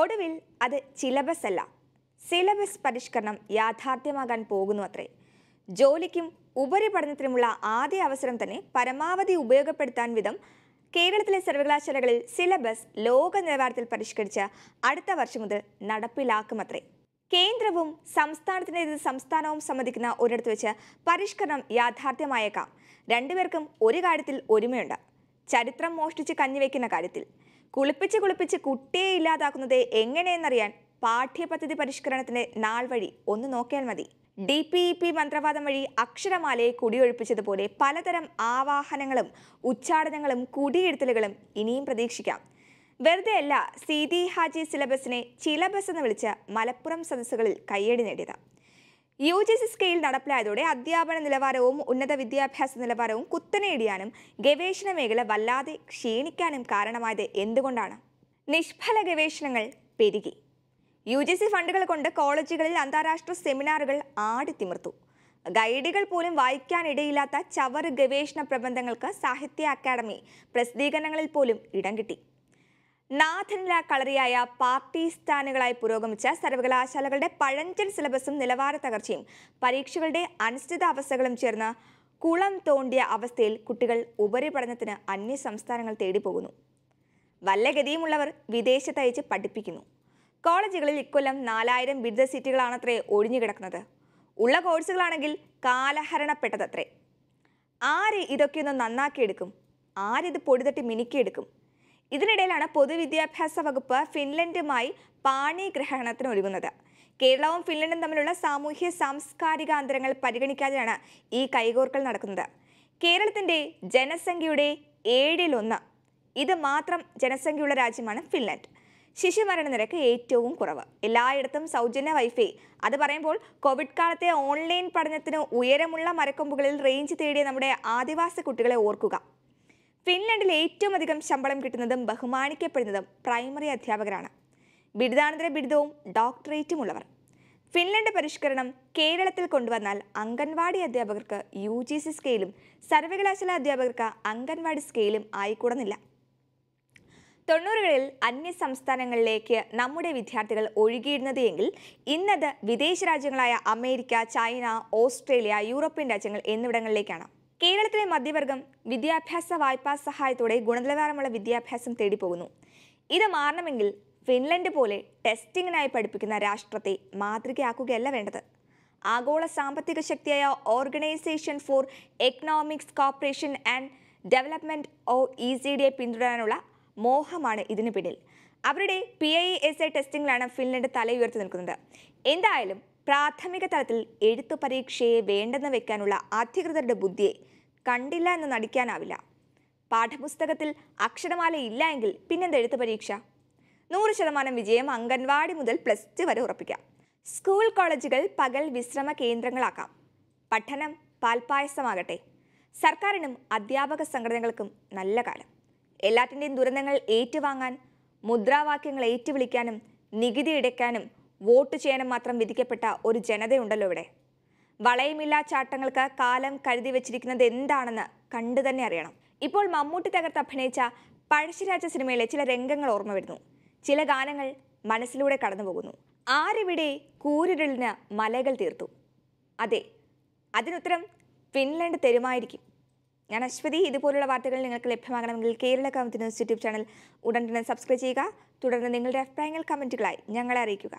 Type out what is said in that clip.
ഒടുവിൽ അത് സിലബസ് അല്ല സിലബസ് പരിഷ്കരണം യാഥാർത്ഥ്യമാകാൻ പോകുന്നു അത്രേ ജോലിക്കും ഉപരിപഠനത്തിനുമുള്ള ആദ്യ അവസരം തന്നെ പരമാവധി ഉപയോഗപ്പെടുത്താൻ വിധം കേരളത്തിലെ സർവകലാശാലകളിൽ സിലബസ് ലോക നിലവാരത്തിൽ പരിഷ്കരിച്ച് അടുത്ത വർഷം മുതൽ നടപ്പിലാക്കുമത്രേ കേന്ദ്രവും സംസ്ഥാനത്തിൻ്റെ സംസ്ഥാനവും സമ്മതിക്കുന്ന ഒരിടത്ത് വെച്ച് പരിഷ്കരണം യാഥാർത്ഥ്യമായേക്കാം രണ്ടുപേർക്കും ഒരു കാര്യത്തിൽ ഒരുമയുണ്ട് ചരിത്രം മോഷ്ടിച്ച് കഞ്ഞിവെക്കുന്ന കാര്യത്തിൽ കുളിപ്പിച്ച് കുളിപ്പിച്ച് കുട്ടിയെ ഇല്ലാതാക്കുന്നത് എങ്ങനെയെന്നറിയാൻ പാഠ്യപദ്ധതി പരിഷ്കരണത്തിന്റെ നാൾ വഴി ഒന്ന് നോക്കിയാൽ മതി ഡി പി ഇ പി മന്ത്രവാദം വഴി അക്ഷരമാലയെ കുടിയൊഴിപ്പിച്ചതുപോലെ പലതരം ആവാഹനങ്ങളും ഉച്ചാടനങ്ങളും കുടിയിരുത്തലുകളും ഇനിയും പ്രതീക്ഷിക്കാം വെറുതെ അല്ല സി ഹാജി സിലബസിനെ ചിലബസ് എന്ന് വിളിച്ച മലപ്പുറം സദസ്സുകളിൽ കയ്യടി നേടിയത് യു ജി സി സ്കെയിൽ നടപ്പിലായതോടെ അധ്യാപന നിലവാരവും ഉന്നത വിദ്യാഭ്യാസ നിലവാരവും കുത്തനേടിയാനും ഗവേഷണ മേഖല വല്ലാതെ ക്ഷീണിക്കാനും കാരണമായത് എന്തുകൊണ്ടാണ് നിഷ്ഫല ഗവേഷണങ്ങൾ പെരുകി യു ജി സി ഫണ്ടുകൾ കൊണ്ട് കോളേജുകളിൽ അന്താരാഷ്ട്ര സെമിനാറുകൾ ആടിത്തിമിർത്തു ഗൈഡുകൾ പോലും വായിക്കാനിടയില്ലാത്ത ചവറ് ഗവേഷണ പ്രബന്ധങ്ങൾക്ക് സാഹിത്യ അക്കാദമി പ്രസിദ്ധീകരണങ്ങളിൽ പോലും ഇടം കിട്ടി നാഥനില കളറിയായ പാർട്ടി സ്ഥാനുകളായി പുരോഗമിച്ച സർവകലാശാലകളുടെ പഴഞ്ചൻ സിലബസും നിലവാര തകർച്ചയും പരീക്ഷകളുടെ അവസ്ഥകളും ചേർന്ന് കുളം തോണ്ടിയ അവസ്ഥയിൽ കുട്ടികൾ ഉപരിപഠനത്തിന് അന്യ സംസ്ഥാനങ്ങൾ തേടിപ്പോകുന്നു വല്ലഗതിയുമുള്ളവർ ഗതിയുമുള്ളവർ വിദേശത്തയച്ച് പഠിപ്പിക്കുന്നു കോളേജുകളിൽ ഇക്കൊല്ലം നാലായിരം ബിരുദ സീറ്റുകളാണത്രേ ഒഴിഞ്ഞുകിടക്കുന്നത് ഉള്ള കോഴ്സുകളാണെങ്കിൽ കാലഹരണപ്പെട്ടതത്രേ ആര് ഇതൊക്കെയൊന്ന് നന്നാക്കിയെടുക്കും ആരിത് പൊടിതട്ടി മിനുക്കിയെടുക്കും ഇതിനിടയിലാണ് പൊതുവിദ്യാഭ്യാസ വകുപ്പ് ഫിൻലൻഡുമായി പാണി ഗ്രഹണത്തിന് ഒരുങ്ങുന്നത് കേരളവും ഫിൻലൻഡും തമ്മിലുള്ള സാമൂഹ്യ സാംസ്കാരിക അന്തരങ്ങൾ പരിഗണിക്കാതെയാണ് ഈ കൈകോർക്കൽ നടക്കുന്നത് കേരളത്തിൻ്റെ ജനസംഖ്യയുടെ ഏഴിലൊന്ന് ഇത് മാത്രം ജനസംഖ്യയുള്ള രാജ്യമാണ് ഫിൻലൻഡ് ശിശുമരണ നിരക്ക് ഏറ്റവും കുറവ് എല്ലായിടത്തും സൗജന്യ വൈഫൈ അത് പറയുമ്പോൾ കോവിഡ് കാലത്തെ ഓൺലൈൻ പഠനത്തിന് ഉയരമുള്ള മരക്കൊമ്പുകളിൽ റേഞ്ച് തേടിയ നമ്മുടെ ആദിവാസി കുട്ടികളെ ഓർക്കുക ഫിൻലൻഡിൽ ഏറ്റവും അധികം ശമ്പളം കിട്ടുന്നതും ബഹുമാനിക്കപ്പെടുന്നതും പ്രൈമറി അധ്യാപകരാണ് ബിരുദാനന്തര ബിരുദവും ഉള്ളവർ ഫിൻലൻഡ് പരിഷ്കരണം കേരളത്തിൽ കൊണ്ടുവന്നാൽ അംഗൻവാടി അധ്യാപകർക്ക് യു ജി സി സ്കെയിലും സർവകലാശാല അധ്യാപകർക്ക് അംഗൻവാടി സ്കെയിലും ആയിക്കൂടുന്നില്ല തൊണ്ണൂറുകളിൽ അന്യ സംസ്ഥാനങ്ങളിലേക്ക് നമ്മുടെ വിദ്യാർത്ഥികൾ ഒഴുകിയിരുന്നത് എങ്കിൽ ഇന്നത് വിദേശ രാജ്യങ്ങളായ അമേരിക്ക ചൈന ഓസ്ട്രേലിയ യൂറോപ്യൻ രാജ്യങ്ങൾ എന്നിവിടങ്ങളിലേക്കാണ് കേരളത്തിലെ മധ്യവർഗം വിദ്യാഭ്യാസ വായ്പാ സഹായത്തോടെ ഗുണനിലവാരമുള്ള വിദ്യാഭ്യാസം തേടിപ്പോകുന്നു ഇത് മാറണമെങ്കിൽ ഫിൻലൻഡ് പോലെ ടെസ്റ്റിങ്ങിനായി പഠിപ്പിക്കുന്ന രാഷ്ട്രത്തെ മാതൃകയാക്കുകയല്ല വേണ്ടത് ആഗോള സാമ്പത്തിക ശക്തിയായ organisation for economics cooperation and development O E C ഡിയെ പിന്തുടരാനുള്ള മോഹമാണ് ഇതിനു പിന്നിൽ അവരുടെ പി ഐ എസ് ഐ ടെസ്റ്റിംഗിലാണ് ഫിൻലൻഡ് തലയുയർത്തി നിൽക്കുന്നത് എന്തായാലും പ്രാഥമിക തലത്തിൽ എഴുത്തു പരീക്ഷയെ വേണ്ടെന്ന് വെക്കാനുള്ള അധികൃതരുടെ ബുദ്ധിയെ കണ്ടില്ല എന്ന് നടിക്കാനാവില്ല പാഠപുസ്തകത്തിൽ അക്ഷരമാല ഇല്ല എങ്കിൽ പിന്നെന്ത് പരീക്ഷ നൂറ് ശതമാനം വിജയം അംഗൻവാടി മുതൽ പ്ലസ് ടു വരെ ഉറപ്പിക്കാം സ്കൂൾ കോളേജുകൾ പകൽ വിശ്രമ കേന്ദ്രങ്ങളാക്കാം പഠനം പാൽപായസമാകട്ടെ സർക്കാരിനും അധ്യാപക സംഘടനകൾക്കും നല്ല കാലം എല്ലാത്തിൻ്റെയും ദുരന്തങ്ങൾ ഏറ്റുവാങ്ങാൻ മുദ്രാവാക്യങ്ങൾ ഏറ്റുവിളിക്കാനും നികുതി ഇടയ്ക്കാനും വോട്ട് ചെയ്യാനും മാത്രം വിധിക്കപ്പെട്ട ഒരു ജനതയുണ്ടല്ലോ ഇവിടെ വളയമില്ലാ ചാട്ടങ്ങൾക്ക് കാലം കരുതി വെച്ചിരിക്കുന്നത് എന്താണെന്ന് കണ്ടു തന്നെ അറിയണം ഇപ്പോൾ മമ്മൂട്ടി തകർത്ത് അഭിനയിച്ച പഴശ്ശിരാജ സിനിമയിലെ ചില രംഗങ്ങൾ ഓർമ്മ വരുന്നു ചില ഗാനങ്ങൾ മനസ്സിലൂടെ കടന്നുപോകുന്നു ആരിവിടെ കൂരിരുളിന് മലകൾ തീർത്തു അതെ അതിനുത്തരം ഫിൻലൻഡ് തരുമായിരിക്കും ഞാൻ അശ്വതി ഇതുപോലുള്ള വാർത്തകൾ നിങ്ങൾക്ക് ലഭ്യമാകണമെങ്കിൽ Kerala Kaumudi news YouTube channel ഉടൻ തന്നെ സബ്സ്ക്രൈബ് ചെയ്യുക തുടർന്ന് നിങ്ങളുടെ അഭിപ്രായങ്ങൾ കമൻറ്റുകളായി ഞങ്ങളെ അറിയിക്കുക